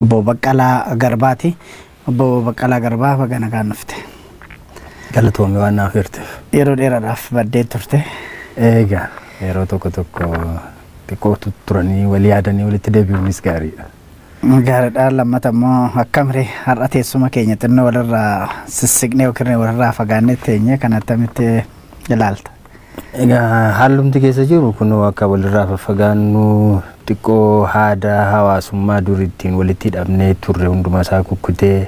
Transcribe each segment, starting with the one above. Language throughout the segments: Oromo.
obbo Baqqalaa Garbaati. Obbo Baqqalaa Garbaa bagana gaannofte. Galatoomii waan naaf hirteef. Yeroo dheeraadhaaf baddee turte. Eegaa yeroo tokko tokko xiqqootu turanii walii yaadanii walitti deebi'uunis gaariidha. Gaariidha lammata immoo akka miree har'a teessuma keenya xinnoo walirraa sissiqnee yookiin walirraa fagaannee teenye kan attamitti ilaalta. Egaa hallumti keessa jiru kun akka walirraa fagaannu xiqqoo haadaa hawaasummaa dur walitti hidhamnee turre isaa kukkutee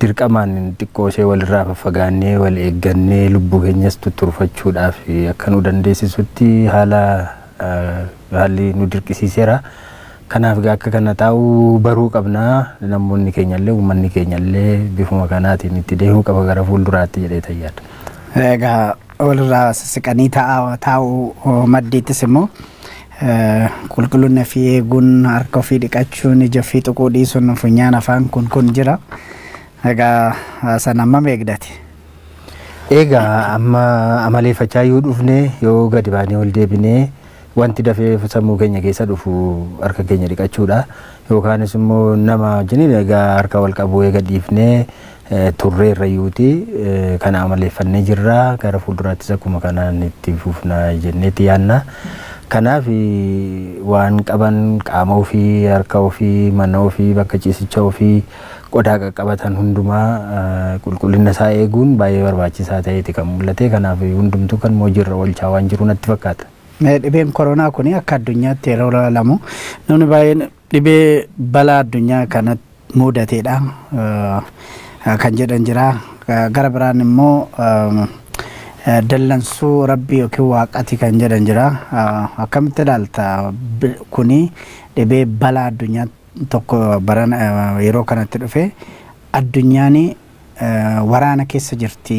dirqamaan xiqqoo ishee walirraa faffagaannee wal eeggannee lubbuu keenyas tutturfachuudhaaf akka nu dandeessisutti haala haalli nu dirqisiiseera. Kanaaf akka kana taa'u baruu qabnaa namoonni keenyallee uummanni keenyallee bifuma kanaatiin itti deemuu qaba gara fuulduraatti jedhee tayyaadha. Egaa walirraa siqanii taa'u maddiittis immoo qulqullinna eh, fi eeguun harka ofii dhiqachuun ija ofii tuquu dhiisuun funyaan afaan kun kun jira. Egaa san hammam Egaa amma amaleeffachaa yuu dhufne yoo gadi baanee ol deebinee wanti dafee sammuu keenya keessa dhufu harka keenya dhiqachuudha. Yookaanis immoo nama wajjiniin egaa harka wal qabuu dhiifnee eh, turree yuuti eh, kana amaleeffannee jirra gara fuulduraattis akkuma kanaan itti fufnaa jenneetti yaanna. Kanaaf waan qaban qaama ofii, harka ofii, mana ofii, bakka ciisicha ofii qodaa qaqqabatan hundumaa qulqullina isaa eeguun baay'ee barbaachisaa ta'eeti kan mul'ate. Kanaaf hundumtu kan hojiirra oolchaa waan jiru natti fakkaata. Dhibeen koronaa kun akka addunyaatti yeroo laalamu namni baay'een dhibee balaa addunyaa kanatti mudateedha kan jedhan jira. Gara biraan immoo dallansuu rabbi yookiin waaqati kan jedhan jira. Akkamitti ilaalta kuni dhibee balaa addunyaa tokko baran yeroo kanatti dhufe addunyaan waraana keessa jirti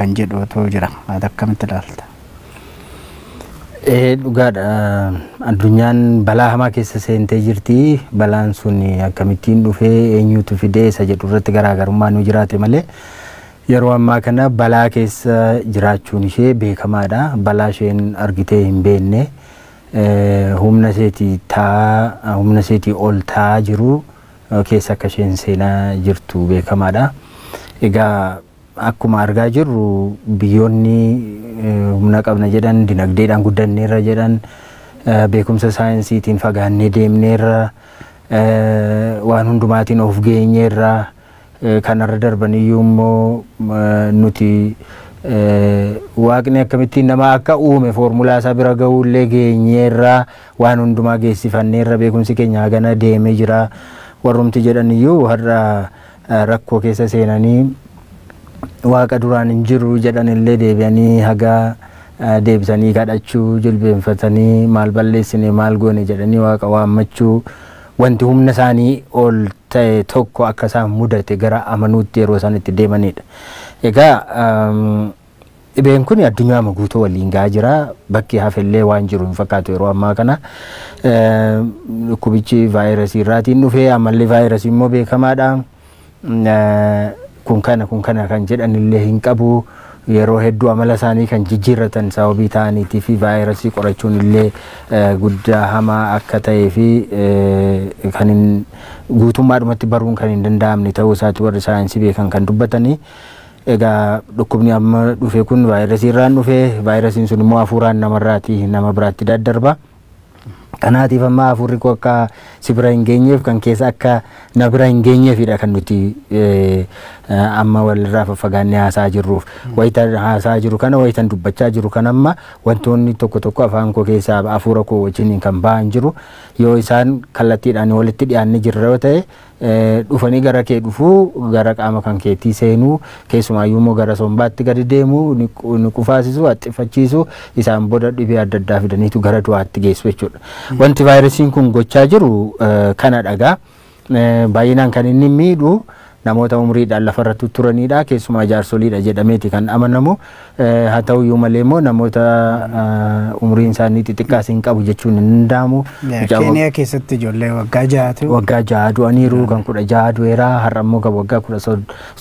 kan jedhutu jira. Akkamitti ilaalta? Dhugaadha. Addunyaan balaa hamaa keessa seentee jirti. Balaan sun akkamittiin dhufee eenyutu fidee isa jedhu irratti garaagarummaa nu jiraate malee. yeroo ammaa kana balaa keessa jiraachuun ishee beekamaadha. Balaa isheen argitee hin beekne eh, humna isheetii taa humna isheetii ol taa jiru eh, keessa akka isheen seenaa jirtu beekamaadha. Egaa akkuma argaa jirru biyyoonni eh, humna qabna jedhan guddanne irra jedhan beekumsa saayinsiitiin fagaannee irra waan hundumaatiin of geenyeerra. Eh, kanarra darbaniyyuu immoo eh, nuti eh, waaqni akkamittiin nama akka uume foormulaa isaa bira ga'uullee geenyeerraa waan hundumaa geessifanneerra beekumsi keenya hagana deemee jiraa warrumti jedhaniyyuu har'a rakkoo keessa seenanii waaqa duraan hin jiru jedhanillee deebi'anii hagaa deebisanii kadhachuu jilbeenfatanii maal balleessine maal goone jedhanii waaqa waammachuu. wanti humna isaanii ol ta'e tokko akka isaan mudate gara amanuutti yeroo isaan itti deemanidha. Egaa um, dhibeen kun addunyaa maguutoo waliin gahaa jira. Bakki hafellee waan jiru hin fakkaatu yeroo ammaa kana. Dhukkubichi um, vaayirasii irraatiin dhufee ammallee vaayirasii immoo beekamaadha. Um, kun kana kun kana kan jedhanillee hin qabu. yeroo hedduu amala isaanii kan jijjiirratan sababii ta'aniitii fi vaayirasii qorachuun illee e, guddaa hamaa akka ta'ee fi e, kan hin guutummaadhumatti baruun kan hin danda'amne ta'uu isaati warri saayinsii beekan kan dubbatanii. Egaa dhukkubni amma dhufe kun vaayirasii irraan dhufe vaayirasiin sun immoo hafuuraan namarraati nama biraatti daddarba. Kanaatiif amma hafuurri kun akka si bira hin geenyeef kan keessa akka na bira hin geenyeefidha kan nuti e, Eh, amma walirraa faffagaannee haasaa jirruuf hmm. tan haasaa jiru kana wayi tan dubbachaa jiru kan amma wantoonni tokko tokko afaan koo keessaa hafuura koo wajjiniin kan ba'an jiru yoo isaan kallattiidhaan walitti dhiyaanne jirra yoo ta'e eh, dhufanii gara kee dhufuu gara qaama kan keetii seenuu keessumaayyuu immoo gara sombaatti gadi deemuu ni qufaasisu haxxifachiisu isaan booda dhibee adda addaa fidaniitu gara du'aatti geessu jechuudha. Hmm. Wanti vaayirasiin kun gochaa jiru eh, kana dhagaa baay'inaan kan inni miidhu namoota umriidhaan lafarratti turanidha keessumaa jaarsoliidha jedhameeti kan amanamu eh, haa ta'uyyuu malee immoo namoota eh, umriin isaanii xixiqqaas hin qabu jechuun hin danda'amu. keessatti ijoollee waggaa ja'aatu. Waggaa ja'a du'aniiru kan kudha ja'a du'eera har'a immoo kan waggaa kudha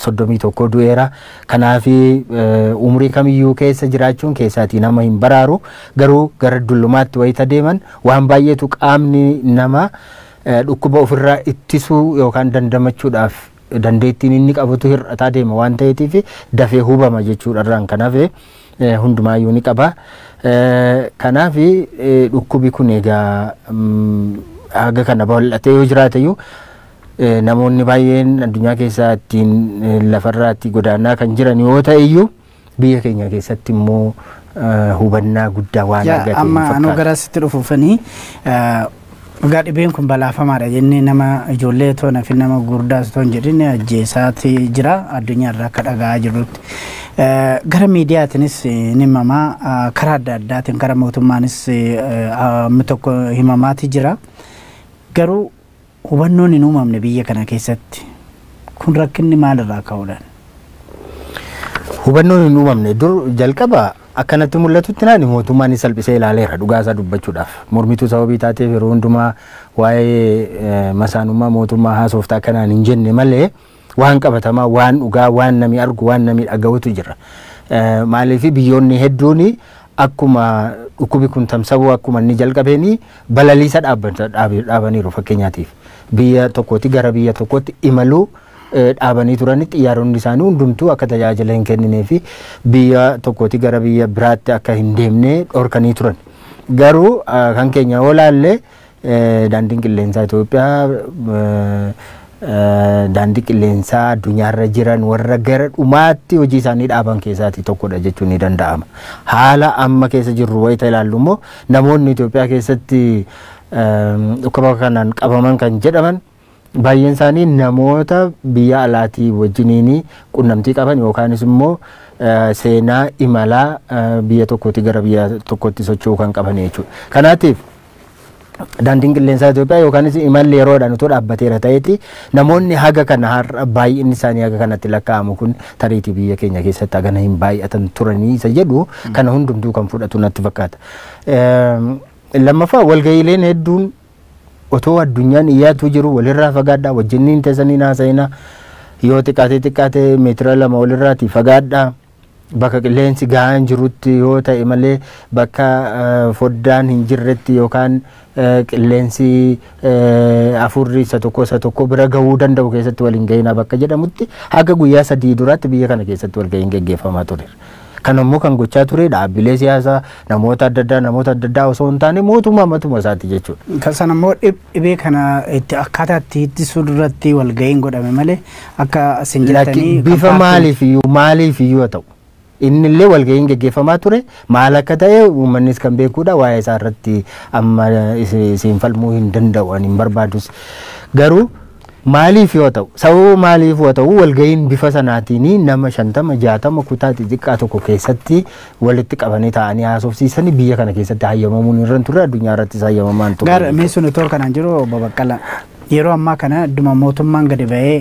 soddomii tokko du'eera kanaaf eh, umrii kamiyyuu keessa jiraachuun keessaatii nama hin baraaru garuu gara dullumaatti wayita deeman waan baay'eetu qaamni nama dhukkuba ofirraa ittisuu yookaan dandamachuudhaaf dandeettiin inni qabatu hir'ataa deema waan ta'eetiif dafee hubama jechuudharraan kanaaf eh, hundumaayyuu ni qaba. Eh, kanaaf eh, dhukkubi kun egaa haga mm, kana bal'atee yoo jiraateyyuu namoonni baay'een addunyaa keessaa ittiin itti godaanaa kan jiran yoo ta'eyyuu biyya keenya keessatti immoo hubannaa guddaa waan argateen fakkaata. Amma anuu gara asitti dhufuufanii Egaa dhibeen kun balaafamaadha jennee nama ijoollee itoo fi nama gurguddaas itoo hin jedhine jira addunyaarraa akka dhagaa jirutti eh, Gara miidiyaatiinis eh, ni himamaa ah, karaa adda addaatiin gara mootummaanis eh, ah, tokko himamaati jira. Garuu hubannoon hin uumamne biyya kana keessatti kun rakkinni maalirraa ka'uudhaan? Hubannoon hin uumamne dur jalqabaa. akkanatti mul'atutti naan mootummaan ni salphisee ilaaleera dhugaasaa dubbachuudhaaf mormituu sababii taateef yeroo hundumaa waa'ee eh, masaanummaa mootummaa haasooftaa kanaan hin jenne malee waan qabatamaa waan dhugaa waan nami argu waan nami dhaga'utu jira eh, maalif biyyoonni hedduun akkuma dukubi kun tamsabu akkuma inni jalqabeeni balaliisa dhaabaniiru fakkeenyaatiif biyya tokkooti gara biyya tokkootti imaluu. dhaabanii turani xiyyaaronni isaanii hundumtuu akka tajaajila hin kenninee fi biyya tokkooti gara biyya biraatti akka hin deemnee dhorkanii turan. Garuu kan keenya olaallee daandiin qilleensaa Itoophiyaa daandii qilleensaa addunyaarra jiran warra gara dhumaatti hojii isaanii dhaaban keessaati tokkodha jechuun ni danda'ama. Haala amma keessa jirru wayita ilaallu immoo namoonni Itoophiyaa keessatti dhukkaba kanaan qabaman kan jedhaman baay'een isaanii namoota biyya alaatii wajjiniin qunnamtii qaban yookaanis immoo eh, seenaa imalaa eh, biyya tokkooti gara biyya tokkootti socho'uu kan qaban jechuudha. Kanaatiif daandiin qilleensaa Itoophiyaa yookaanis imalli yeroodhaan otoo dhaabbateera ta'eeti namoonni haga kana har'a baay'inni isaanii haga kanatti lakkaa'amu kun tariitii biyya keenya keessatti hagana hin baay'atan turanii isa jedhu mm. kana hundumtuu kan fudhatu natti fakkaata. Eh, lammaffaa walga'iileen hedduun otoo addunyaan iyyaatu jiru walirraa fagaadhaa wajjiniin teessanii haasa'inaa yoo xiqqaatee xiqqaatee meetira lama walirraatii fagaadhaa bakka qilleensi gahaa jirutti yoo ta'e malee bakka eh, foddaan hin jirretti yookaan eh, qilleensi eh, afurri isa tokko isa tokko bira gahuu danda'u keessatti waliin gahina bakka jedhamutti haga guyyaa sadii duraatti biyya kana keessatti walgahiin geggeeffamaa ture. Kan ammoo kan gochaa ture dhaabbilee siyaasaa namoota adda addaa namoota adda addaa osoo hin taane mootummaa matuma isaati jechuudha. Kan sana immoo dhibee kana itti akkaataa itti ittisuu irratti walga'iin godhame malee akka isin jettanii. Bifa maaliif iyyuu maaliif iyyuu haa ta'u. inni illee walga'iin geggeeffamaa ture maal akka ta'e uummannis kan beekuudha waa'ee isaa irratti amma isin falmuu hin danda'u hin barbaadus garuu. maaliif yoo ta'u sababa maaliif yoo ta'u bifa sanaatiin nama shantama jaatama kutaa xixiqqaa tokko keessatti walitti qabanii ta'anii haasofsiisan biyya kana keessatti hayyamamuun irra ture addunyaa irrattis hayyamamaan ture. Gaara mi'eessuun kanaan jiru yeroo ammaa kana adduma mootummaan gadi ba'ee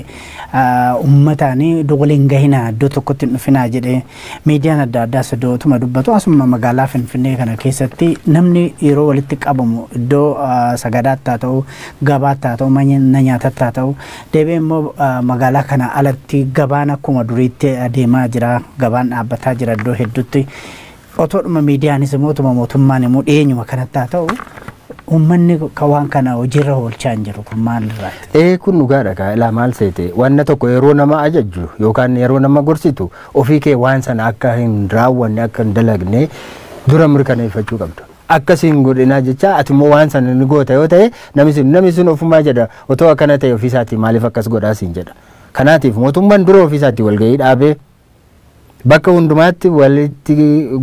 uummataan dogoleen gahinaa iddoo tokkotti hin dhufinaa jedhee miidiyaan adda addaas iddoo iddootuma dubbatu asuma magaalaa finfinnee kana keessatti namni yeroo walitti qabamu iddoo sagadaatti haa ta'u gabaatti haa ta'u mana nyaatatti haa ta'u deebi'ee immoo magaalaa kana alatti gabaan akkuma duriitti adeemaa jira gabaan dhaabbataa jira iddoo hedduutti. Otoodhuma miidiyaanis mootuma mootummaan immoo dhiyeenyuma kanatti haa ta'u Uummanni waan kana hojiirra oolchaa hin jiru kun maalirraati? Ee kun dhugaadha kaa ilaa maal seete wanna tokko yeroo nama ajaju yookaan yeroo nama gorsitu ofii kee waan sana akka hin raawwanne akka hin dalagne dura mirkaneeffachuu qabdu. Akkasiin godhinaa jecha ati immoo waan sana ni goota yoo ta'e namni sun namni ofumaa jedha otoo akkana ta'e ofiisaatii maaliif akkas godhaa sin jedha. Kanaatiif mootummaan dura ofiisaatii walgahii dhaabee bakka hundumaatti walitti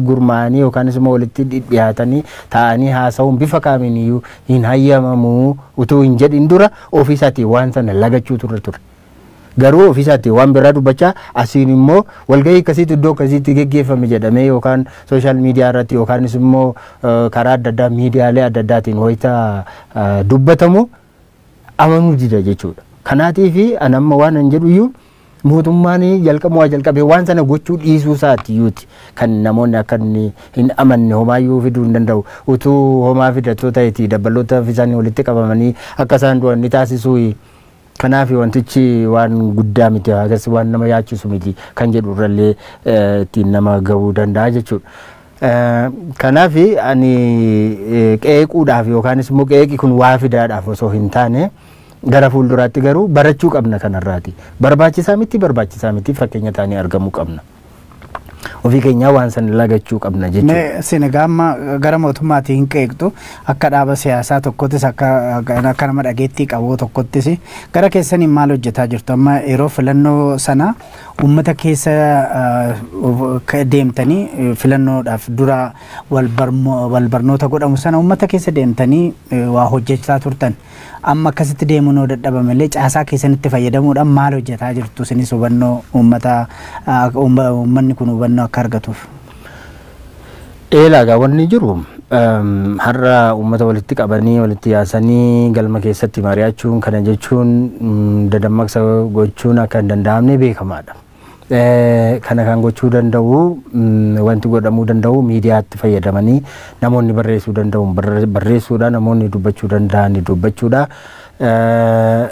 gurmaanii yookaanis immoo walitti dhiyaatanii taa'anii haasa'uun bifa kaaminiyyuu hin hayyamamuu utuu hin jedhin dura ofiisaatii waan sana lagachuu turre ture. Garuu ofiisaatii waan biraa dubbachaa asiin immoo walgahii akkasiitu iddoo akkasiitti geggeeffame jedhamee yookaan sooshaal miidiyaa irratti yookaanis immoo uh, karaa adda addaa miidiyaalee adda addaatiin wayita uh, dubbatamu amanuu dida jechuudha. Kanaatii fi anamma waan hin jedhu mootummaan jalqabuma jalqabee waan sana gochuu dhiisuu isaati yuuti kan namoonni akka hin amanne homaayyuu fiduu hin danda'u utuu homaa fidatoo ta'eeti dabbaloota isaan walitti qabamanii akka isaan du'an ni taasisuu kanaaf wantichi waan guddaa miti agarsi waan nama yaachisu miti kan jedhu irrallee eh, ittiin nama ga'uu danda'a jechuudha. Eh, kanaaf ani eh, qeequudhaaf yookaan immoo qeeqi kun waa fidaadhaaf osoo hin taane. gara fuulduraatti garuu barachuu qabna kanarraati barbaachisaa miti barbaachisaa miti fakkeenya taanii argamuu qabna. ofii keenyaa waan sana lagachuu qabna jechuudha. Sinigaamma gara mootummaatii hin qeeqtu akka dhaaba siyaasaa tokkottis akka nama dhageettii qabu tokkottis gara keessaniin maal hojjetaa jirtu amma yeroo filannoo sana uummata keessa deemtanii filannoodhaaf dura barnoota godhamu sana uummata keessa deemtanii waa hojjechaa turtan amma akkasitti deemuun yoo dadhabame illee caasaa keessanitti fayyadamuudhaan maal hojjetaa jirtu isinis hubannoo uummata kun hubannoo akka argatuuf. Eelaagaa wanni jiru har'a uummata walitti qabanii walitti yaasanii galma keessatti mariyaachuun kana jechuun mm, dadammaksa gochuun akka hin danda'amne beekamaadha. Eh, kana kan gochuu danda'u mm, wanti godhamuu danda'u miidiyaatti fayyadamanii namoonni barreessuu danda'u barreessuudha namoonni dubbachuu danda'an dubbachuudha. Eh,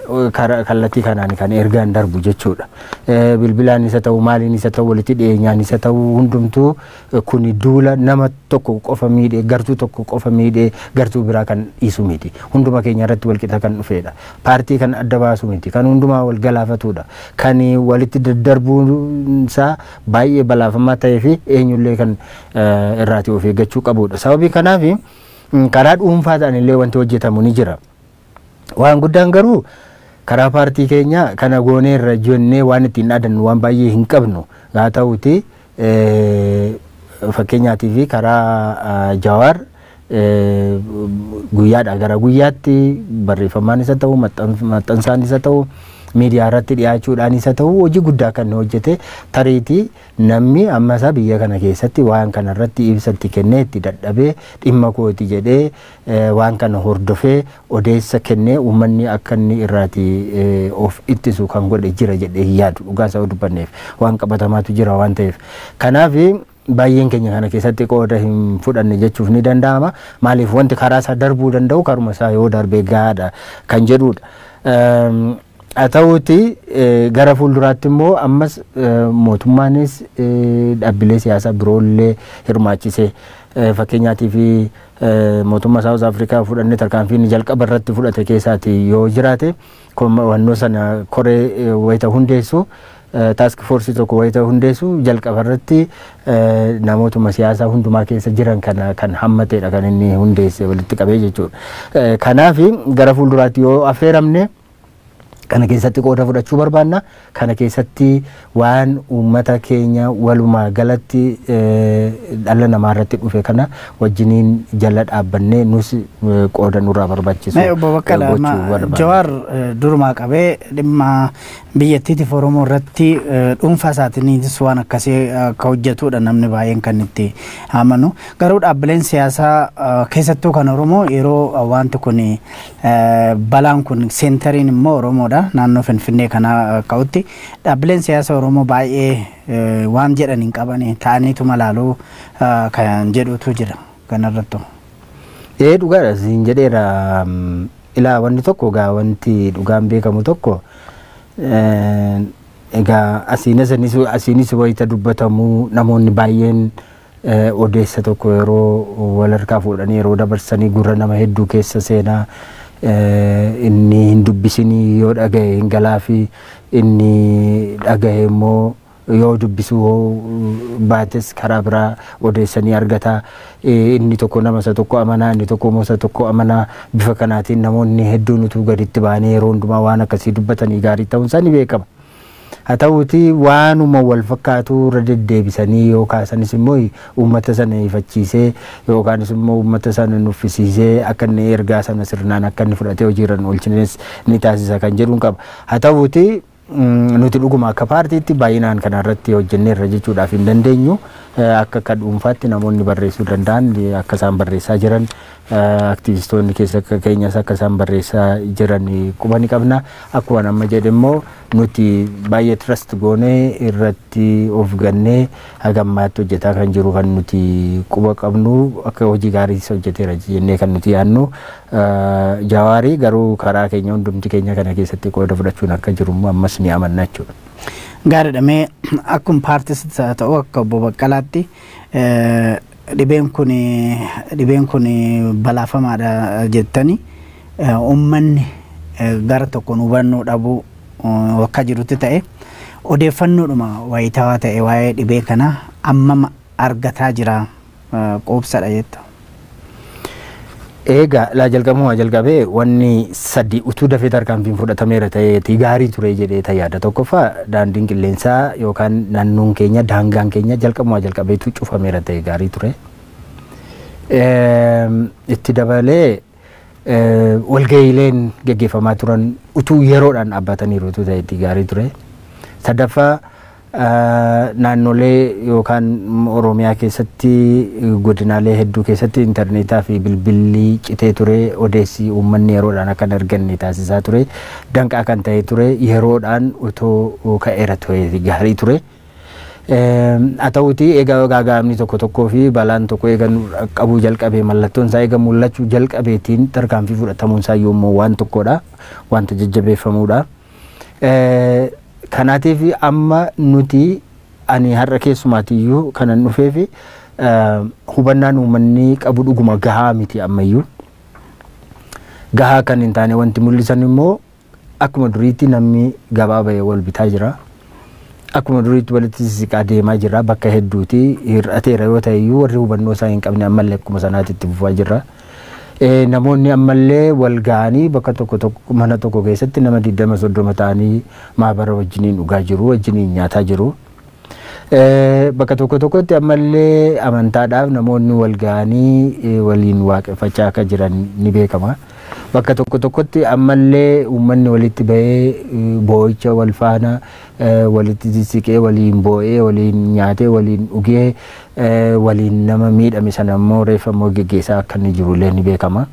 kallattii kanaan kan ergaan darbu jechuudha. Eh, bilbilaan isa ta'u maaliin isa ta'u walitti dhiyeenyaan isa ta'u hundumtuu eh, kun duula nama tokko qofa miidhee gartuu tokko qofa miidhee gartuu biraa kan dhiisu Hunduma keenya irratti walqixa kan dhufedha. Paartii kan adda Kan hundumaa wal galaafatudha. Kan walitti daddarbuunsaa baay'ee balaafamaa ta'ee fi eenyullee kan irraatii of eeggachuu qabudha. Sababii kanaaf mm, karaa dhuunfaa ta'an wanti hojjetamu ni jira. waan guddaan garuu karaa paartii keenya kana irra ijoonnee waan ittiin dhaadannu waan baay'ee hin qabnu haa ta'uti fakkeenyaatii fi karaa jawaar guyyaadhaa gara guyyaatti barreeffamaan isa ta'u maxxansaan isa ta'u miidiyaa irratti dhiyaachuudhaan isa ta'u hojii guddaa kan hojjete tariitii namni isaa biyya kana keessatti waan kana irratti ibsatti kennee itti dadhabee dhimma kooti jedhee eh, waan kana hordofee odeessa kennee uummanni akka inni irraati eh, of ittisu kan godhe jira jedhee yaadu isaa dubbanneef waan qabatamaatu jira waan ta'eef kanaaf baay'een keenya kana keessatti qooda hin fudhanne jechuuf ni danda'ama maaliif wanti karaa isaa darbuu danda'u karuma isaa yoo darbe gaadha kan jedhudha. Ehm, haa ta'uuti gara fuulduraatti immoo ammas mootummaanis dhaabbilee siyaasaa biroollee hirmaachisee fakkeenyaatii fi mootummaa Saawus Afrikaa fudhannee tarkaanfii inni jalqaba irratti fudhate keessaati yoo jiraate hannoo sana koree wayita hundeessu taask foorsii tokko wayita hundeessu jalqaba irratti namootuma siyaasaa hundumaa keessa jiran kana kan hammatedha kan inni hundeesse walitti qabee jechuudha. Kanaaf gara fuulduraatti yoo affeeramne kana keessatti qooda fudhachuu barbaanna kana keessatti waan uummata keenya walumaa galatti eh, dhala namaa irratti dhufe kana wajjiniin jala dhaabbannee nus eh, qooda nurraa barbaachisu obbo Baqqalaa Jawaar eh, durumaa qabee dhimma biyyattiitiif Oromoo irratti dhuunfaa waan akkasii akka hojjetudha namni baay'een kan itti amanu garuu dhaabbileen siyaasaa keessattuu kan Oromoo yeroo wanti kun balaan kun seentariin immoo Oromoodha naannoo Finfinnee kanaa uh, ka'utti dhaabbileen siyaasa Oromoo baay'ee uh, waan jedhan hin qabane ta'aniituma laaloo uh, kan jedhutu jira kanarrattu. Ee dhugaadha siin jedheera mm, ilaa wanti tokko egaa wanti dhugaan beekamu tokko egaa asiinis wayita dubbatamuu namoonni baay'een. odeessa tokko yeroo wal harkaa fuudhanii yeroo dabarsanii gurra nama hedduu keessa seenaa Eh, inni hin yoo dhagaye hin galaafi inni dhagaye immoo yoo dubbisuu baates karaa biraa odeessanii argata. Eh, inni tokko nama isa tokko amanaa, inni tokko immoo isa tokko amanaa. Bifa kanaatiin namoonni hedduu utuu gaditti ba'anii yeroo hundumaa waan akkasii dubbatanii gaarii ta'uun isaa ni beekama. haa ta'uutii waanuma wal fakkaatuu irra deddeebisanii yookaasanis immoo uummata sana ifachiisee yookaanis immoo uummata sana nuffisiisee akka inni ergaa sana sirnaan akka inni fudhatee hojiirra ni taasisa kan jedhuun qaba haa ta'uutii mm, nuti dhuguma akka paartiitti baay'inaan kanarratti hojjenneerra jechuudhaaf hin dandeenyu akka akka dhuunfaatti namoonni barreessuu danda'an akka isaan barreessaa jiran Ah, aktivistoonni keessa akka keenyas akka isaan barreessaa jiran quba ni qabna. Akkuma amma jedhimmoo nuti baay'ee trust goonee irratti of hagammaatti hojjetaa kan jiru kan nuti quba qabnu akka ah, hojii gaariis hojjeteera jennee kan nuti yaadnu. Jawaarii garuu karaa keenya hundumti keenya kana keessatti qooda fudhachuun akka jirummoo ammas ni amanna jechuudha. Gaariidha mee akkuma paartisti ta'u eh, akka obbo Baqqalaatti dhibeen kun dhibeen kun balaafamaadha jettani eh, uummanni eh, gara tokkoon hubannoo dhabuu eh, wakka jirutti ta'e odeeffannoodhuma wayitaawaa ta'e waa'ee dhibee kana ammama argataa jira qoobsadha jetta. Eegaa laa jalqabumaa jalqabee wanni sadii utuu dafee tarkaanfiin fudhatameera ta'eeti gaarii ture jedhee yaada tokkoffaa daandiin qilleensaa yookaan naannoon keenya daangaan keenya jalqabumaa tu cufameera ta'e gaarii ture. Itti dabalee walgahiileen gaggeeffamaa turan utuu yeroodhaan dhaabbataniiru utuu ta'etti gaarii ture. Sadaffaa naannolee yookaan oromiyaa keessatti godinaalee hedduu keessatti intarneetaa fi bilbilli citee ture odeessii uummanni yeroodhaan akka hin arganne taasisaa ture danqaa kan ta'e ture yeroodhaan utoo ka'eera ture gaarii ture. Haa ta'uutii egaa gaagaamni tokko tokkoo fi balaan tokko eeganuu qabuu jalqabee mallattoon isaa eega mul'achuu jalqabeetiin tarkaanfii fudhatamuun isaa yommuu waan tokkodha wanta jajjabeeffamuudha. Kanaatiif amma nuti ani har'a keessumaatiyyuu kanan dhufeef hubannaan uummanni qabu dhuguma gahaa miti ammayyuu. Gahaa kan hin taane wanti mul'isan immoo akkuma duriitti namni gabaa bahee wal bitaa jira. Akkuma duriitti walitti sissiqaa deemaa jira bakka hedduuti hir'ateera yoo ta'eyyuu warri hubannoo isaa hin qabne ammallee akkuma sanaatti itti fufaa jira. namoonni ammallee wal ga'anii bakka tokko tokko mana tokko keessatti nama 20 soddoma ta'anii maabara wajjiniin dhugaa jiru wajjiniin nyaataa jiru. Bakka tokko tokkotti ammallee amantaadhaaf namoonni wal ga'anii waliin waaqeffachaa akka jiran ni beekama. Bakka tokko tokkotti ammallee uummanni walitti bahee boo'icha wal faana walitti siqee waliin bo'ee waliin nyaate waliin dhugee Eh, waliin nama miidhame sana immoo reeffa geggeessaa akka inni jirullee ni beekama.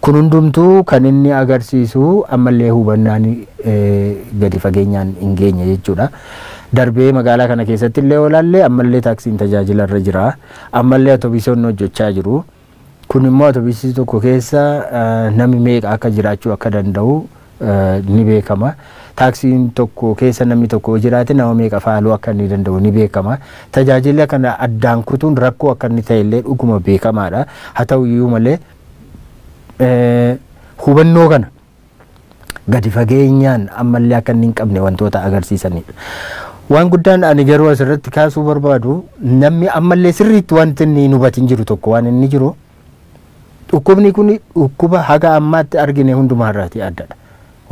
Kun hundumtuu kan inni agarsiisu ammallee hubannaan eh, gadi fageenyaan hin geenye jechuudha. Darbee magaalaa kana keessatti illee olaallee ammallee taaksiin tajaajila jiraa jira. Ammallee atoobisiin hojjechaa jiru. Kun immoo atoobisii tokko keessa eh, namni meeqa akka jiraachuu akka danda'u Uh, ni beekama. Taaksiin tokko keessa namni tokko jiraate nama meeqa faaluu akka inni danda'u ni beekama. Tajaajilli kana addaan kutuun rakkoo akka inni ta'e illee dhuguma beekamaadha. Haa ta'u iyyuu malee uh, hubannoo kana gadi fageenyaan ammallee akka inni hin qabne wantoota agarsiisanidha. Waan guddaan ani garuu asirratti kaasuu barbaadu namni ammallee sirriitti wanti inni hin hubatin jiru tokko waan inni jiru dhukkubni kun dhukkuba haga ammaatti argine hundumaarraati addadha.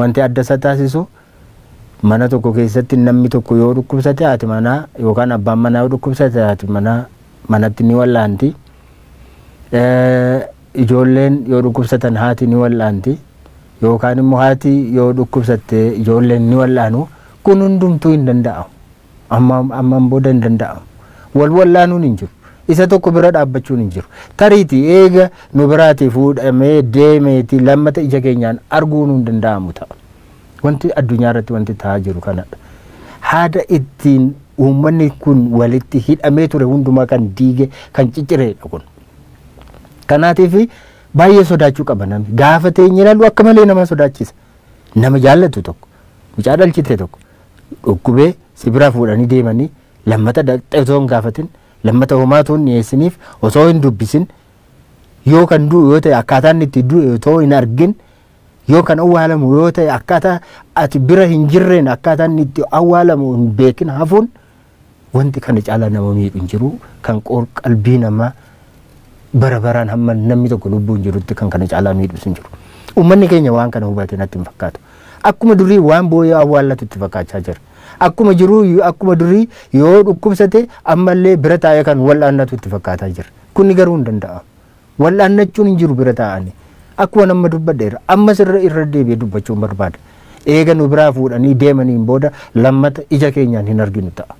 wanti adda isa taasisu mana tokko keessatti namni tokko yoo dhukkubsate haati manaa yookaan abbaan manaa yoo dhukkubsate haati manaa manatti ni wal'aanti. Ijoolleen yoo dhukkubsatan haati ni wal'aanti yookaan immoo haati yoo dhukkubsatte ijoolleen ni wal'aanu kun hundumtu hin danda'amu amma amma booda danda'amu wal wal'aanuun hin jiru. isa tokko bira dhaabbachuun hin jiru tariiti eega nu biraati fuudhamee deemeeti lammata ija keenyaan arguun hin danda'amu ta'a wanti addunyaa irratti wanti ta'aa jiru kanadha haada ittiin uummanni kun walitti hidhamee ture hundumaa kan diige kan ciccireedha kun kanaatiif baay'ee sodaachuu qaba namni gaafatee teenye ilaalu akka malee nama sodaachisa nama jaallatu tokko mucaa dhalchite tokko dhukkubee sibiraa fuudhanii deemanii lammata dhaqxee gaafatin lammata homaa tuun dhiyeessiniif osoo hin dubbisin yoo kan du'u yoo ta'e akkaataan itti du'e otoo hin argin yoo kan awwaalamu yoo ta'e akkaataa ati bira hin jirreen akkaataan itti awwaalamu hin beekin hafuun wanti kana caalaa nama miidhu hin jiru kan qalbii namaa bara baraan hamma namni tokko lubbuun jirutti kan kana caalaa miidhu hin jiru. Uummanni keenya waan kana hubatee natti hin fakkaatu. akkuma durii waan booyyaa awwaallatu itti fakkaachaa jira. Akkuma jiruu akkuma durii yoo dhukkubsate ammallee bira taa'ee kan wal'aannatu itti fakkaataa jira. Kunni garuu hin danda'a. Wal'aannachuun hin jiru bira taa'anii. Akkuma nama dubbadheera ammas irra irra deebi'ee dubbachuun barbaada. Eega nu biraa fuudhanii deemaniin booda lammata ija keenyaan hin arginu ta'a.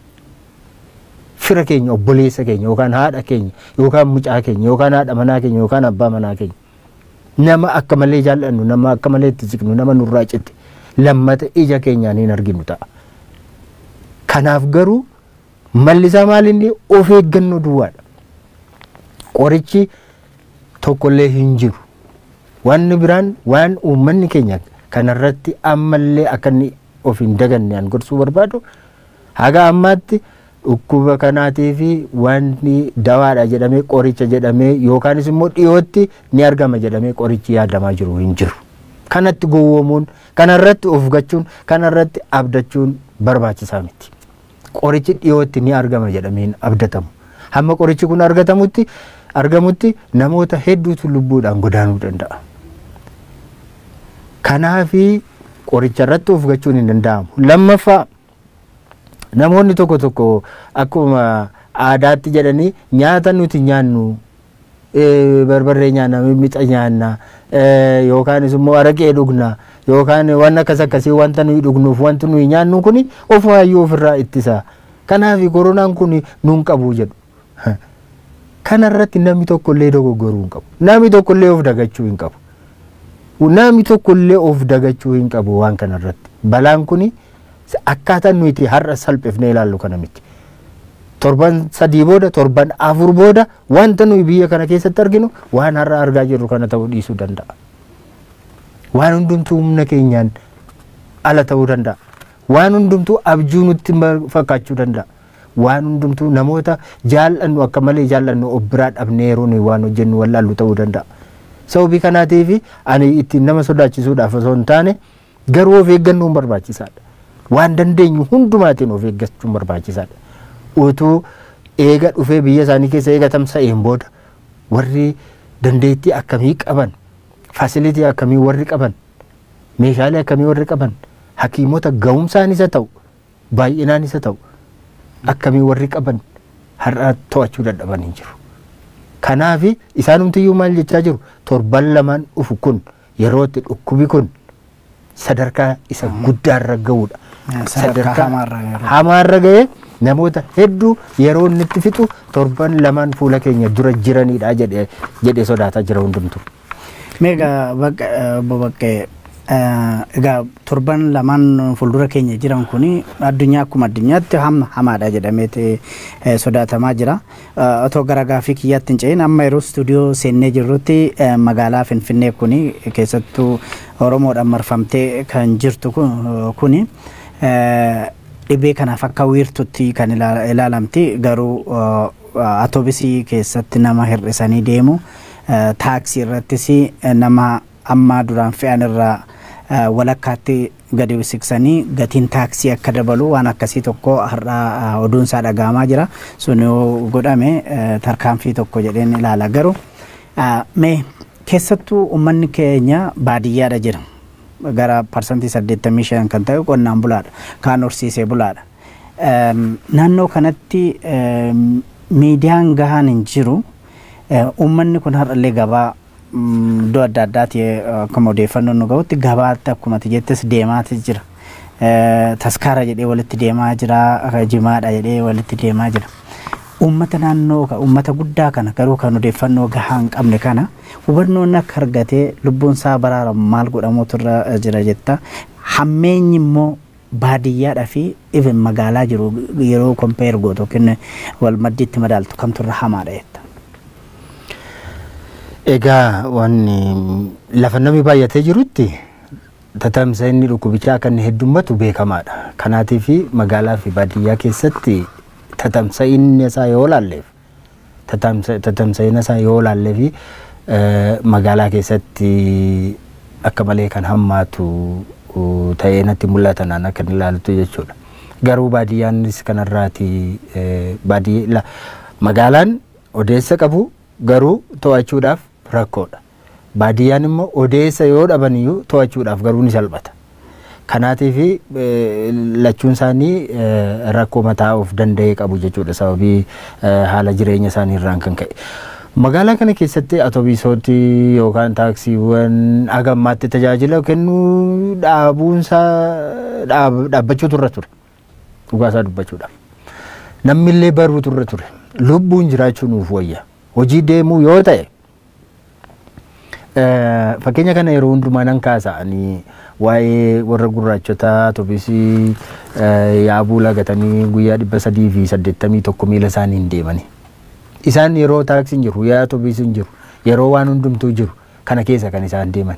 Fira keenya obboleessa keenya yookaan haadha keenya yookaan mucaa keenya yookaan haadha manaa keenya yookaan abbaa manaa keenya. Nama akka malee jaallannu nama akka malee itti jiqnu nama nurraa citti lammata ija keenyaan hin arginu ta'a. Kanaaf garuu mallisaa isaa of eeggannoo duwwaadha. Qorichi tokkollee hin jiru. Waan biraan waan uummanni keenya kanarratti ammallee akka inni of hin daganne an gorsuu barbaadu haga ammaatti dhukkuba kanaatii fi wanti dawaadha jedhamee qoricha jedhamee yookaanis immoo dhiyootti ni argama jedhamee qorichi yaadamaa jiru hin jiru. kanatti gowwoomuun kanarratti of gachuun kanarratti abdachuun barbaachisaa miti. Qorichi dhiyootti ni argama jedhameen abdatamu. Hamma qorichi kun argatamutti argamutti namoota hedduutu lubbuudhaan godaanuu danda'a. Kanaafi qoricharratti irratti of gachuun danda'amu. Lammaffaa namoonni tokko tokko akkuma aadaatti jedhanii nyaata nuti nyaannu barbarree nyaanna mixa nyaanna yookaanis immoo araqee dhugna yookaan waan akkas akkasii wanta nuyi dhugnuuf wanti nuyi nyaannu kun ofaayyuu ofirraa ittisa. Kanaaf koronaan kun nuun qabu jedhu. Kanarratti namni tokkollee dogoggoruu hin qabu. Namni tokkollee of dagachuu hin qabu. Namni tokkollee of dagachuu hin qabu waan kanarratti. Balaan kun akkaataa nuyi har'a salphifnee ilaallu kana miti. torban sadii booda torban afur booda wanta nuyi biyya kana keessatti arginu waan har'a argaa jirru kana ta'uu dhiisuu danda'a. Waan hundumtuu humna keenyaan ala ta'uu danda'a. Waan hundumtuu abjuu nutti fakkaachuu danda'a. Waan hundumtuu namoota jaallannu akka malee jaallannu of biraa dhabnee yeroo nuyi waan hojjennu wallaallu ta'uu danda'a. Sababii fi ani ittiin nama sodaachisuudhaaf osoo hin taane garuu of eeggannoon barbaachisaadha. Waan dandeenyu hundumaatiin of eeggachuun barbaachisaadha. utuu eega dhufee biyya isaanii keessa eega tamsa'een booda warri dandeettii akkamii qaban faasilitii akkamii warri qaban meeshaalee akkamii warri qaban hakiimota gahumsaan isa ta'u baay'inaan isa ta'u akkamii warri qaban har'aa to'achuu dadhaban jiru. Kanaafi isaanumtiyyuu maal jechaa jiru torban lamaan dhufu kun yeroo itti dhukkubi kun sadarkaa isa guddaarra ga'uudha. Sadarkaa hamaarra ga'ee. namoota hedduu yeroo inni fixu torban lamaan fuula keenya dura jiranidha jedhe sodaataa jira hundumtu. Meeqa babaqqee eh, egaa torban lamaan fuuldura keenya jiran kun addunyaa akkuma addunyaatti hamma hamaadha jedhamee eh, sodaatamaa jira. Eh, otoo gara gaafii kiyyaatti hin cehin amma yeroo istuudiyoo seennee jirrutti magaalaa Finfinnee kun keessattuu Oromoodhaan marfamtee kan jirtu kun dhibee kanaaf akka wiirtutti kan ilaalamti garuu uh, uh, atoobisii keessatti nama hir'isanii deemu uh, taaksii irrattis nama ammaa duraan fe'an irraa walakkaatti gadi siqsanii gatiin taaksii akka dabalu waan akkasii tokko har'aa oduunsaa dhagaamaa jira sun godhame tarkaanfii tokko jedheen ilaala garuu mee keessattuu ummanni keenya baadiyyaadha jira. gara parsantii 85 kan ta'e qonnaan bulaadha. Kaan horsiisee bulaadha. Ehm, naannoo kanatti ehm, miidiyaan gahaan hin jiru. Uummanni ehm, kun har'allee gabaa mm, iddoo adda addaati eh, akkuma odeeffannoo nu gabaatti akkuma jettis deemaati jira. Taskaara jedhee walitti deemaa jira. Jimaadha jedhee walitti deemaa jira. uummata naannoo uummata guddaa kana garuu kan odeeffannoo gahaa hin qabne kana hubannoon akka argatee lubbuun isaa baraaramu maal godhamuutu irra eh, jira jetta hammeenyi immoo baadiyyaadhaa fi even magaalaa jiru yeroo kompeer gootu yookiin wal madaaltu kamtu irra hamaadha jetta. Egaa waan lafa namni baay'atee jirutti tatamsa inni dhukkubichaa akka inni heddummatu beekamaadha. Kanaatii fi magaalaa fi baadiyyaa keessatti tatamsa'inni isaa yoo laalleef tatamsa'ina isaa yoo laallee fi magaalaa keessatti akka malee kan hammaatu ta'ee natti mul'ata akka inni ilaaltu jechuudha. Garuu baadiyyaanis kanarraati magaalaan odeessa qabu garuu to'achuudhaaf rakkoodha. Baadiyyaan immoo odeessa yoo dhaban to'achuudhaaf garuu ni salphata. fi e, lachuun isaanii e, rakkoo mataa of danda'ee qabu jechuudha. Sababii e, haala jireenya isaanii irraan kan ka'e. Magaalaa kana keessatti atoobisootti yookaan taaksiiwwan hagammaatti tajaajila kennuu isaa dhaabbachuutu irra ture. Dhugaasaa dubbachuudhaaf. Namni illee baruutu irra ture. Lubbuun jiraachuu nuuf wayya. Hojii deemuu yoo ta'e fakkeenya kana yeroo hundumaa nan kaasa'anii waa'ee warra gurraachotaa tobisii yaabuu lagatanii guyyaa dhibba sadii fi saddeettamii tokko miila isaanii hin deemani. Isaan yeroo taaksii hin jiru, yaa tobisii hin jiru, yeroo waan hundumtuu jiru kana keessa kan isaan deeman.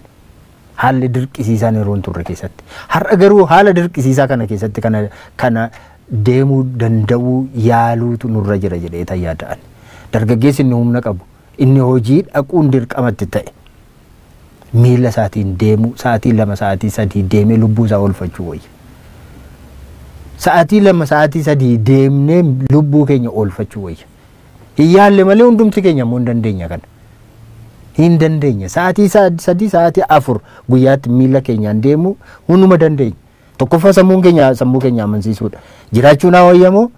Haalli dirqisiisaa yeroo hin turre keessatti. Har'a garuu haala dirqisiisaa kana keessatti kana kana deemuu danda'uu yaaluutu nurra jira jedhee tayyaan yaada'an. Dargaggeessi inni humna qabu inni hojii dhaquun dirqamatti ta'e. miila isaatiin deemu sa'atii lama sa'atii sadii deeme lubbuu isaa oolfachuu wayya. sa'atii lama sa'atii sadii deemnee lubbuu keenya oolfachuu wayya. Iyyaalle malee hundumti keenya immoo hin dandeenya kana. Hin dandeenya. Sa'aatii sadii sa'aatii afur guyyaatti miila keenyaan deemu hunduma dandeenya. Tokkoffaa sammuun keenya sammuu keenya amansiisuudha. Jiraachuun haa wayyamoo?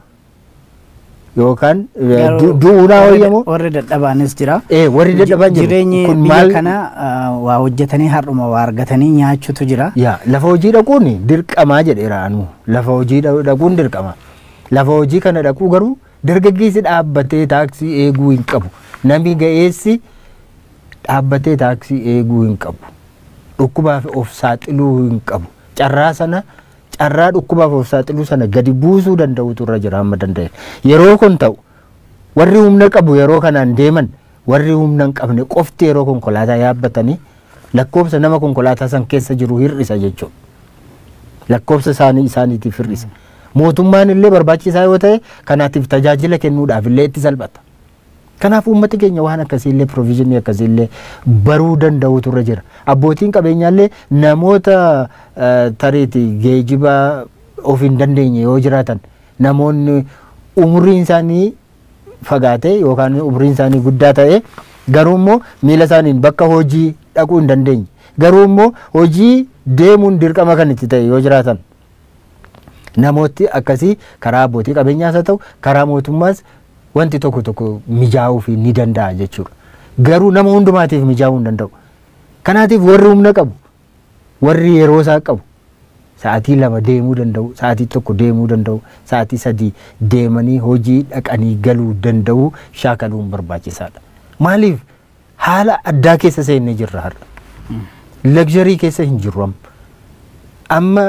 yookaan eh, du'uudhaa hoyyamoo. Warri dadhabaanis jira. Eh, warri dadhaban jiru. Jireenyi biyya ah, waa hojjetanii har'uma waa argatanii nyaachutu jira. Lafa hojii dhaquun dirqamaa jedheera Lafa hojii dhaquun dirqama. Lafa hojii kana dhaquu garuu dargaggeessi dhaabbatee taaksii eeguu hin qabu. nami ga'eessi dhaabbatee taaksii eeguu hin qabu. Dhukkubaaf of saaxiluu hin qabu. Carraa sana. carraa dhukkubaaf of saaxiluu sana gadi buusuu danda'utu irra jira amma Yeroo kun ta'u warri humna qabu yeroo kanaan deeman warri humna hin qabne qofti yeroo konkolaataa yaabbatanii lakkoofsa nama konkolaataa san keessa jiru hir'isa jechuudha. Lakkoofsa isaanii isaaniitiif hir'isa. Mootummaan illee barbaachisaa yoo ta'e kanaatiif tajaajila kennuudhaaf illee itti salphata. Kanaaf uummati keenya waan akkasiillee provizhinii akkasiillee baruu danda'utu irra jira. Abbootiin qabeenyaallee namoota tariiti geejiba of hin dandeenye yoo jiraatan namoonni umuriin isaanii fagaatee yookaan umuriin isaanii guddaa ta'e garuu miila isaaniin bakka hojii dhaquu hin dandeenye. hojii deemuun dirqama kanitti ta'e yoo jiraatan namooti akkasii karaa abbootii qabeenyaas haa ta'u karaa mootummaas wanti tokko tokko mijaa'uu fi ni danda'a jechuudha. Garuu nama hundumaatiif mijaa'uu hin danda'u. Kanaatiif warri humna qabu, warri yeroo isaa qabu, sa'aatii lama deemuu danda'u, sa'aatii tokko deemuu danda'u, sa'aatii sadii deemanii hojii dhaqanii galuu danda'u shaakaluun barbaachisaadha. Maaliif haala addaa keessa seenne jirra har'a. Lagzarii keessa hin jirru amma. Amma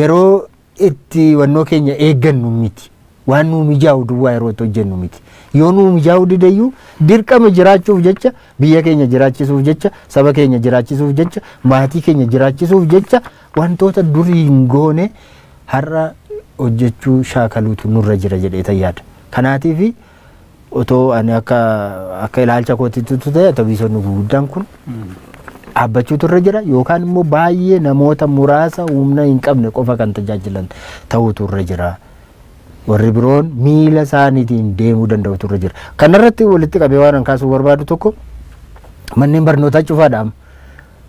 yeroo itti wannoo keenya eeggannu miti. waan nuu mijaa'u duwwaa yeroo itti hojjennu miti. yoonuu mijaa'uu didayyuu dirqama jiraachuuf jecha biyya keenya jiraachisuuf jecha saba keenya jiraachisuuf jecha maatii keenya jiraachisuuf jecha wantoota hin goone har'a hojjechuu shaakaluutu nurra jira jedhee kanaatii kanaatiif otoo ani akka akka ilaalcha kootiitu ta'e atobiisonni guguddaan kun dhaabbachuutu irra jira yookaan immoo baay'ee namoota muraasa humna hin qabne qofa kan tajaajilan ta'uutu irra jira. warri biroon miila isaaniitiin deemuu danda'utu irra jira. Kanarratti walitti qabee waan kaasuu barbaadu tokko manneen barnootaa cufaadhaan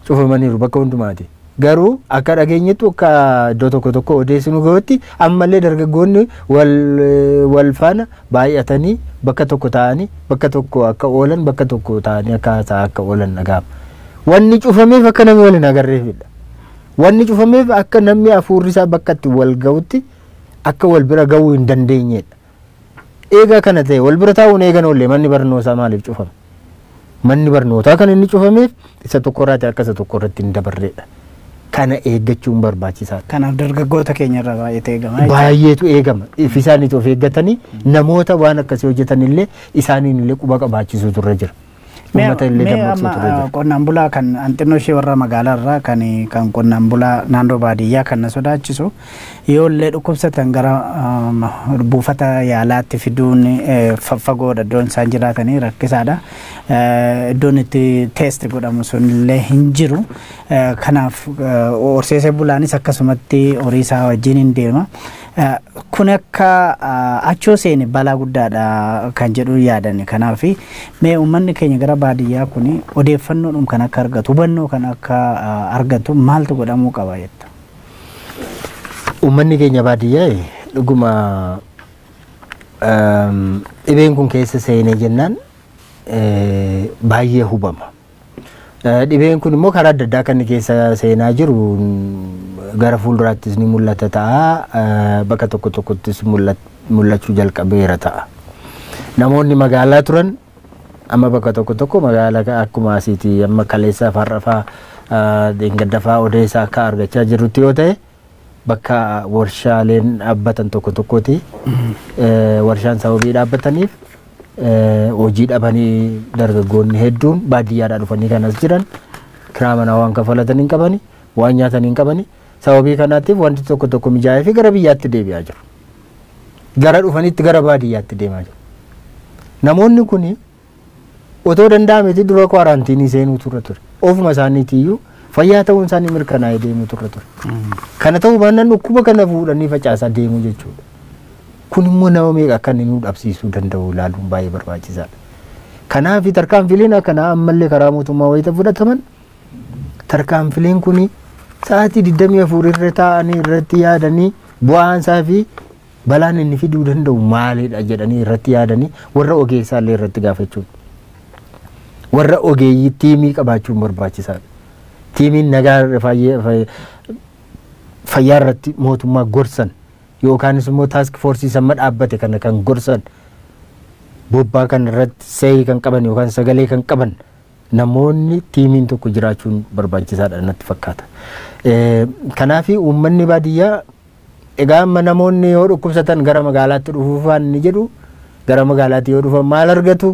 cufamaniiru bakka hundumaati. Garuu akka dhageenyattu akka iddoo tokko tokko odeessinu gahutti ammallee dargaggoonni wal, wal faana baay'atanii bakka tokko ta'anii bakka tokko akka oolan bakka tokko ta'anii akka haasaa akka oolan dhaga'ama. Wanni cufameef akka namni waliin agarreefidha. Wanni cufameef akka namni hafuurri isaa bakka itti wal gahutti. akka wal bira gahuu hin dandeenyedha. Eegaa kana ta'e wal bira taa'uun eegan oollee manni barnootaa maaliif cufame? Manni barnootaa kan inni cufameef isa tokkorraati akka isa irratti hin dabarreedha. Kana eeggachuun barbaachisaa. Kanaaf dargaggoota baay'eetu eegama. Baay'eetu eegama. of eeggatanii namoota waan akkasii hojjetan illee isaaniin illee quba qabaachisuu irra jira. Qonnaan bulaa kan hanxinoo warra magaalaarraa kan qonnaan bulaa naannoo baadiyyaa kan na sodaachisu yoollee dhukkubsatan gara buufata yaalaatti fiduun faggoodha iddoon isaan jiraatanii rakkisaadha. Iddoon itti teesti godhamu sunillee hin jiru. Kanaaf horsiisee bulaanis akkasumatti horii isaa wajjin hin deema. Eh, kun akka eh, achoo seene balaa guddaadha kan jedhu yaadani kanaafi mee uummanni keenya gara baadiyyaa kun odeeffannoodhum kan akka argatu hubannoo kan akka eh, argatu maaltu godhamuu qaba jetta? Uummanni keenya baadiyyaa dhuguma dhibeen kun keessa seenee jennaan baay'ee hubama. Eh, dhibeen kun immoo karaa adda addaa kan keessa seenaa jiru mm, gara fuulduraattis ni mul'ata ta'a. Eh, bakka tokko tokkottis mul'achuu jalqabeera ta'a. Namoonni magaalaa turan amma bakka tokko tokko magaalaa akkuma asiitii amma kaleessaa farra fa'aa dheengadda eh, fa'aa odeessaa akka argachaa jirrutti yoo ta'e bakka warshaaleen dhaabbatan tokko tokkooti. Mm-hmm. Warshaan sababii dhaabbataniif Eh, hojii dhabanii dargaggoonni hedduun baadiyyaadhaa dhufanii kanas jiran kiraa waan kafalatan hin waan nyaatan hin sababii kanaatiif wanti tokko tokko mijaa'ee fi gara biyyaatti deebi'aa jiru. Gara dhufanitti gara baadiyyaatti deemaa jiru. Namoonni kun otoo danda'ameeti dura kwaaraantiinii seenuu turre ture. Ofuma isaaniitiiyyuu fayyaa ta'uun isaanii mirkanaa'ee deemuu turre ture. Mm. Kana ta'u baannaan dhukkuba kana fuudhanii facaasaa deemuu jechuudha. kun immoo nama meeqa akka inni nu dhabsiisuu danda'u ilaaluun baay'ee barbaachisaadha. Kanaaf tarkaanfileen akkanaa ammallee karaa mootummaa wayita fudhataman tarkaanfileen kun sa'aatii 24 irra taa'anii irratti yaadanii bu'aan fi balaan inni fiduu danda'u maalidha jedhanii irratti yaadanii warra ogeessaa illee irratti gaafachuun warra ogeeyyii tiimii qabaachuun barbaachisaadha. Tiimiin nagaa fayyaa irratti mootummaa gorsan yookaanis immoo taask foorsii samma dhaabbate kana kan gorsan bobbaa kan irratti seeyi kan qaban yookaan sagalee kan qaban namoonni tiimiin tokko jiraachuun barbaachisaadha natti fakkaata. Kanaafi uummanni baadiyyaa egaa amma namoonni yoo dhukkubsatan gara magaalaatti dhufuufaan ni jedhu gara magaalaatti yoo dhufan maal argatu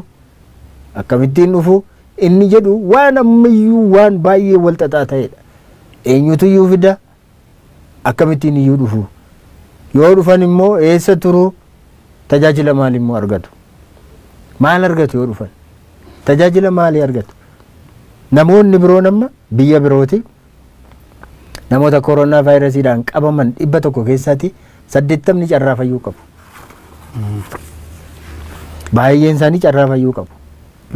akkamittiin dhufu inni jedhu waan ammayyuu waan baay'ee wal xaxaa ta'edha. Eenyutu iyyuu fida akkamittiin iyyuu dhufu. yoo dhufan immoo eessa turu tajaajila maal immoo argatu maal argatu yoo dhufan tajaajila maalii argatu namoonni biroon nama biyya birooti namoota koronaa vaayirasiidhaan qabaman dhibba tokko keessatti saddeettamni carraa fayyuu qabu baay'een isaanii carraa fayyuu qabu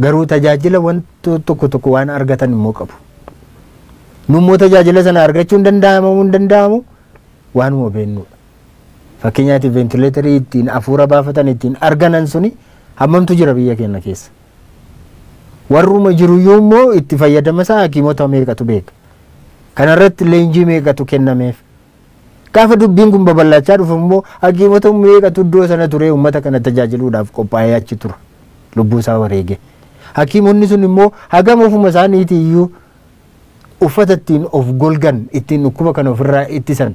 garuu tajaajila wanto tokko tokko waan argatan immoo qabu nummoo tajaajila sana argachuu hin danda'amamu hin danda'amu waanuma fakkeenyaatiif veentileetarii ittiin afuura baafatan ittiin arganan suni hammamtu jira biyya kenna keessa. Warruma jiru immoo itti fayyadama isaa hakiimota meeqatu beeka. Kanarratti leenjii meeqatu kennameef. Gaafa dubbiin kun babal'achaa dhufu immoo hakiimota meeqatu iddoo sana turee ummata kana tajaajiluudhaaf qophaa'ee achi tura lubbuu isaa wareege. Hakiimonni sun immoo hagam ofuma isaaniiti iyyuu uffata ittiin of golgan ittiin dhukkuba kana ofirraa ittisan.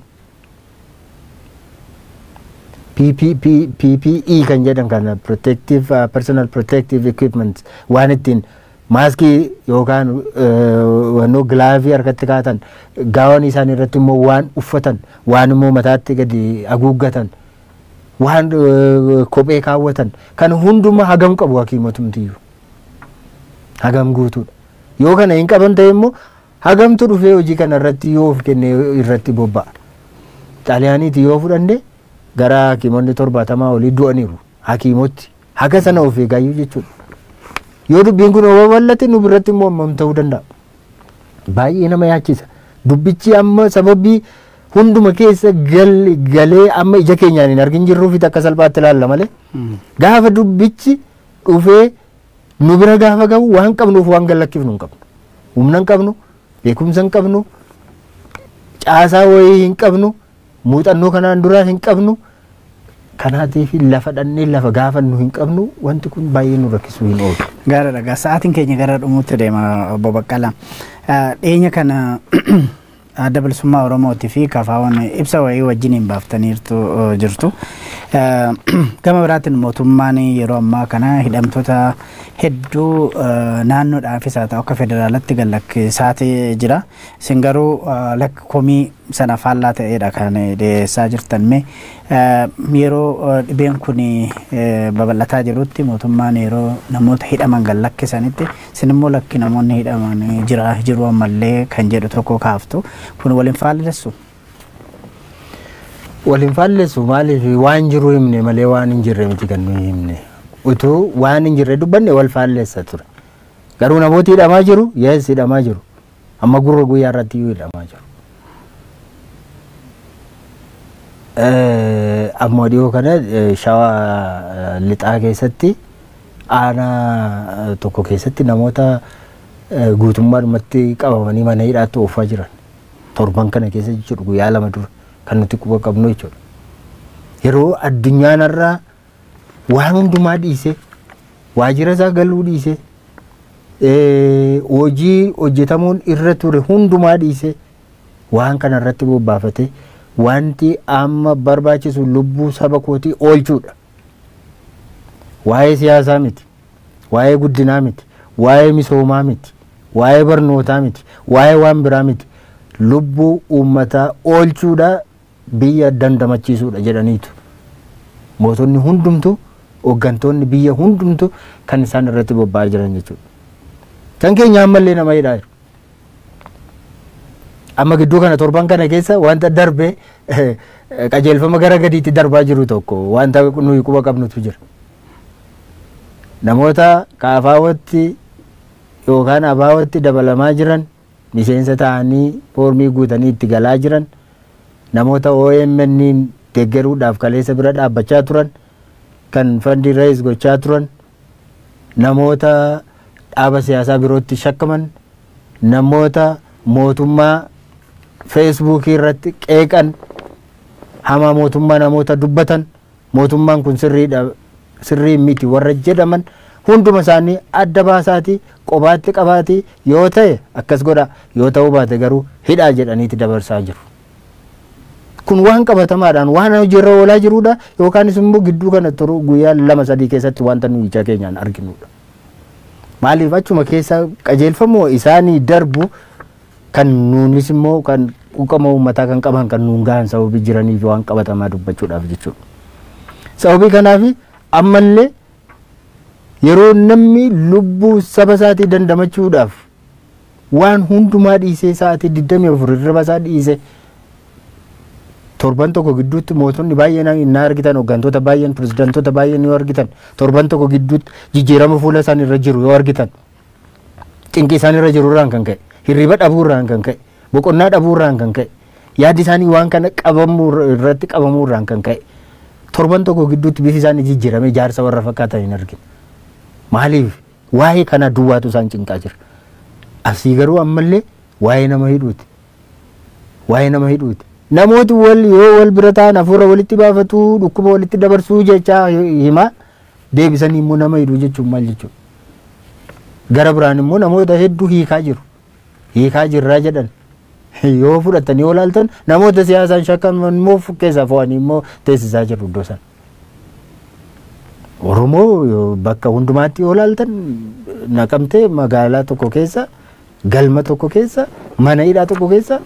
PPE kan jedhan kana protective uh, personal protective equipment waan ittiin maaskii yookaan uh, wannoo gilaavii harkatti kaatan gawan isaanii irratti immoo waan uffatan waan immoo mataatti gadi haguuggatan waan uh, kophee kaawwatan kan hundumaa hagam qabu hakiimotumtiyyuu hagam guutuudha yoo kana hin qaban ta'e immoo hagamtu dhufee hojii kana irratti yoo of irratti bobba'a xaaliyaaniiti yoo fudhanne gara hakiimonni torbaatamaa olii du'aniiru hakiimotti haga sana of eegaayyuu jechuudha. Yoo dubbiin kun oba nu biratti immoo hammam ta'uu danda'a? Baay'ee nama yaachisa. Dubbichi amma sababii hunduma keessa galee amma ija keenyaan hin argin jirruufiit akka salphaatti ilaalla malee hmm. gaafa dubbichi dhufee nu bira gaafa gabu waan qabnuuf waan gallakkiifnu hin qabnu. Humna hin qabnu, beekumsa hin qabnu, caasaa wayii hin qabnu. muuxannoo kanaan dura hin qabnu kanaatiif lafa dhannee lafa gaafannu hin qabnu wanti kun baay'ee nu rakkisuu hin oolu. Gaariidha keenya gara dhumutti deema bobaqala Baqqalaa. Dhiyeenya kana adda bilisummaa Oromootii fi kafaawwan ibsa wayii wajjin hin baaftaniirtu jirtu. Gama biraatin mootummaan yeroo ammaa kana hidhamtoota hedduu naannoodhaafis haa ta'u akka federaalaatti gallakkisaatee jira. Isin garuu lakkoomii sana faallaa ta'eedha kan dhiyeessaa jirtan mee eh, yeroo eh, dhibeen kun eh, babal'ataa jirutti mootummaan yeroo namoota hidhaman kan lakkisanitti sinimmoo lakki namoonni hidhaman jira jiru ammallee kan jedhu tokko kaaftu kun waliin faallessu. Waliin faallessu maaliif waan jiru himne malee waan hin jirre miti kan himne utuu waan hin jirre dubbanne wal faallessa ture garuu namooti hidhamaa jiru yees hidhamaa jiru amma gurra guyyaa irratti iyyuu jiru. Eh, Ammoo dhiyoo kana eh, shawaa eh, lixaa keessatti aanaa tokko keessatti namoota guutummaa guutummaadhumatti qabamanii mana hidhaatti oofaa jiran torban kana keessa jechuudha guyyaa lama dura kan nuti quba qabnu jechuudha. Yeroo addunyaan irraa waan hundumaa dhiise waajira isaa galuu dhiise hojii hojjetamuun irra ture hundumaa dhiise waan kana irratti bobbaafatee wanti amma barbaachisu lubbuu saba kootii oolchuudha. Waa'ee siyaasaa miti, waa'ee guddinaa miti, waa'ee misoomaa miti, waa'ee barnootaa miti, waa'ee waan biraa miti lubbuu uummataa oolchuudha biyya dandamachiisuudha jedhaniitu. Mootonni hundumtu hooggantoonni biyya hundumtu kan isaan irratti bobba'aa jiran jechuudha. Kan keenya ammallee nama hidhaa amma gidduu kana torban kana keessa wanta darbe qajeelfama gara gadiitti darbaa jiru tokko wanta nuyi quba qabnutu jira namoota kaafaawatti yookaan abaawatti dabalamaa jiran miseensa ta'anii foormii guutanii itti galaa jiran namoota OMN deeggaruudhaaf kaleessa bira dhaabbachaa turan kan fandi rais gochaa turan namoota dhaaba siyaasaa birootti shakkaman namoota mootummaa feesbuukii irratti qeeqan hamaa mootummaa namoota dubbatan mootummaan kun sirriidha sirrii miti warra jedhaman hunduma isaanii adda baasaatii qobaatti qabaatii yoo ta'e akkas godha yoo ta'uu baate garuu hidhaa jedhaniiti dabarsaa jiru. Kun waan qabatamaadhaan waan hojiirra oolaa jiruudha yookaanis immoo gidduu kana turu guyyaa lama sadii keessatti wanta nuyi keenyaan arginudha. Maaliif achuma keessa qajeelfamoo isaanii darbu kan nuunis immoo kan quuqama uummataa kan qaban kan nuun gahan sababii jiraniif waan qabatamaa dubbachuudhaaf jechuudha. Sababii kanaaf ammallee yeroo namni lubbuu saba isaatii dandamachuudhaaf waan hundumaa dhiisee sa'aatii 24 dirraba isaa dhiisee torban tokko gidduutti mootonni baay'een na argitan hooggantoota baay'een pirezidantoota baay'een yoo argitan torban tokko gidduutti jijjiirama fuula isaanii irra jiru yoo argitan cinqii irra jiru irraan kan ka'e hirriba dhabuurraan kan ka'e boqonnaa dhabuurraan kan ka'e yaadi isaanii waan kana qabamuu irratti qabamuurraan kan ka'e torban tokko gidduutti bifi isaanii jijjiirame jaarsa warra fakkaatan hin argine maaliif waa'ee kana duwwaatu isaan cinqaa jira asii garuu ammallee waa'ee nama hidhuuti nama hidhuuti namooti wal yoo wal bira ta'an hafuura walitti baafatu dhukkuma walitti dabarsuu jechaa himaa deebisanii immoo nama hidhuu jechuun maal jechuudha gara biraan immoo namoota hedduu hiikaa jiru hiikaa jirraa jedhan yoo fudhatanii olaaltan namoota siyaasaan shakkamanuuf keessaa fo'anii immoo teessisaa jiru iddoo sana. Oromoo bakka hundumaatti olaaltan naqamtee magaalaa tokko keessa galma tokko keessa mana hidhaa tokko keessa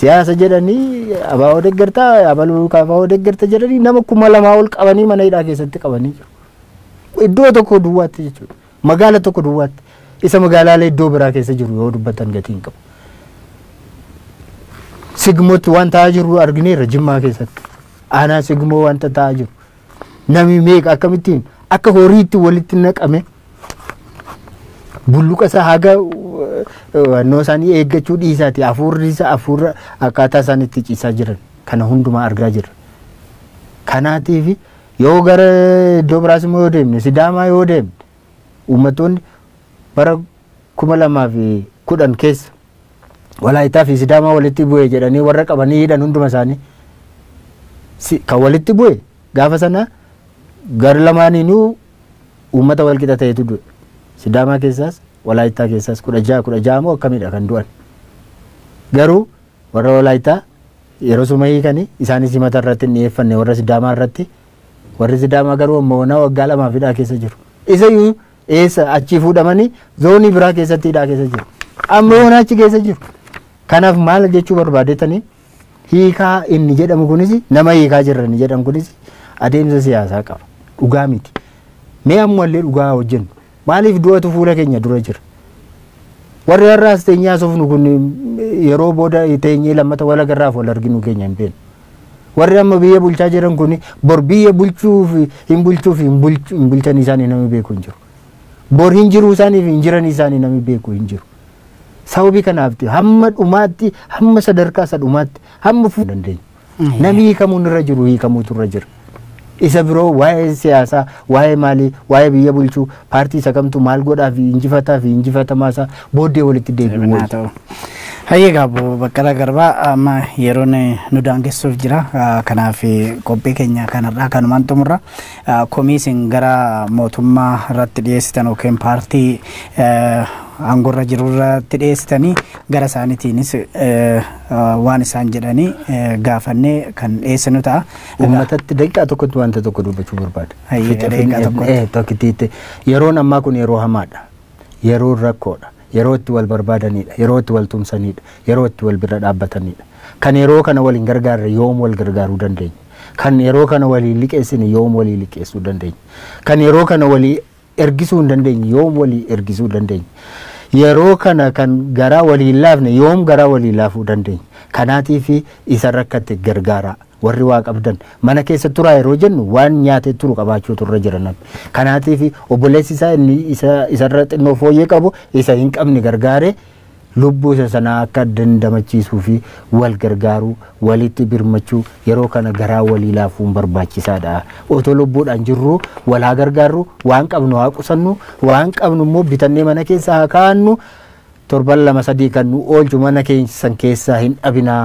siyaasa jedhanii abaa odeggartaa abaluu kaafaa odeggarta jedhanii nama kuma lamaa ol qabanii mana hidhaa keessatti qabanii jiru. Iddoo tokko duwwaatti jechuudha magaala tokko duwwaatti. isa magaalaalee iddoo biraa keessa jiru yoo dubbatan gatii qabu. Sigmootti waan taa'aa jiru argineerra Jimmaa keessatti. ana sigmoo waan taa'aa jiru. Namni meeqa akkamittiin akka horiitti walitti naqame bulluqa isaa haga wannoo eh, eh, eeggachuu dhiisaati hafuurri isaa isaan itti ciisaa jiran kana hundumaa argaa jirra. Kanaatiif yoo gara iddoo biraas immoo yoo deemne Sidaamaa yoo deemne uummattoonni bara kuma lamaa fi kudhan keessa walaayitaa fi sidaamaa walitti bu'e jedhanii warra qabanii hidhan hunduma isaanii kan walitti bu'e gaafa sana gar lamaaniinuu uummata wal qixa ta'etu du'e sidaamaa keessaas walaayitaa keessaas kudha ja'a kudha ja'a moo akkamidha kan du'an garuu warra walaayitaa yeroo suma hiikanii isaanis himata irratti hin dhiyeeffanne warra sidaamaa irratti warri sidaamaa garuu ammoo waggaa lamaa fi keessa jiru isa eessa achi fuudhamanii zoonii biraa keessatti hidhaa keessa jiru. Ammoo achi keessa jiru. Kanaaf maal jechuu barbaadetanii hiikaa inni jedhamu kunis nama hiikaa jirra inni jedhamu kunis adeemsa siyaasaa qaba. Dhugaa miti. Mee illee dhugaa hojjennu. Maaliif du'atu fuula keenya dura jira? Warri har'aas teenyee sofnu kun eh, yeroo booda teenyee lammata walagarraaf wal arginu keenya hin beeknu. warri amma biyya bulchaa jiran kun bor biyya bulchuuf hin bulchuuf hin bulchan isaanii nama beeku hin jiru. bor hin jiruu isaaniif hin jiranii isaanii nami beeku hin jiru. Sababii kanaafti hamma dhumaatti hamma sadarkaa isa dhumaatti hamma fuudhuu dandeenya. Mm-hmm. Namni hiikamuun irra jiru hiikamuutu irra jira. isa biroo waa'ee siyaasaa waa'ee maalii waa'ee biyya bulchuu paartii isa kamtu maal godhaa injifataa fi injifatamaa booddee walitti deebi'u waliin. Hayyee Baqqalaa Garbaa amma yeroon nu daangessuuf jira kanaaf qophii keenya kanarraa kanumaan xumurra komiisin gara mootummaa irratti dhiyeessitan yookiin paartii aangorra jirurratti dhiyeessitanii gara isaaniitiinis eh, eh, waan isaan jedhanii eh, gaafannee kan dhiyeessinu ta'a. Uummatatti daqiiqaa tokkotti wanta tokko dubbachuu barbaada. yeroon ammaa kun yeroo hamaadha. Yeroon rakkoodha. Yeroo itti wal barbaadanidha. Yeroo itti wal tumsanidha. Yeroo itti wal bira dhaabbatanidha. Kan yeroo kana waliin gargaarre yoom wal gargaaruu dandeenya? Kan yeroo kana waliin liqeessine yoom walii liqeessuu dandeenya? ergisuu hin dandeenye yoom walii ergisuu dandeenya. Yeroo kana kan garaa waliin laafne yoom garaa walii laafuu dandeenya fi isa rakkatte gargaaraa. warri waa qabdan mana keessa turaa yeroo jennu waan nyaatee turu qabaachuu turre jiran kanaatiif obboleessi isaa inni isarra xinnoo fooyyee qabu isa hin qabne gargaaree lubbuu isa sanaa akka dandamachiisuu fi wal gargaaru walitti birmachuu yeroo kana garaa walii laafuun barbaachisaadha. Otoo lubbuudhaan jirru haa gargaarru waan qabnu haa qusannu waan qabnu immoo bitannee mana keessa haa kaannu torban lama sadii kan nu oolchu mana keessan keessaa hin dhabinaa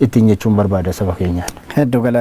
ittiin jechuun barbaada saba keenyaa.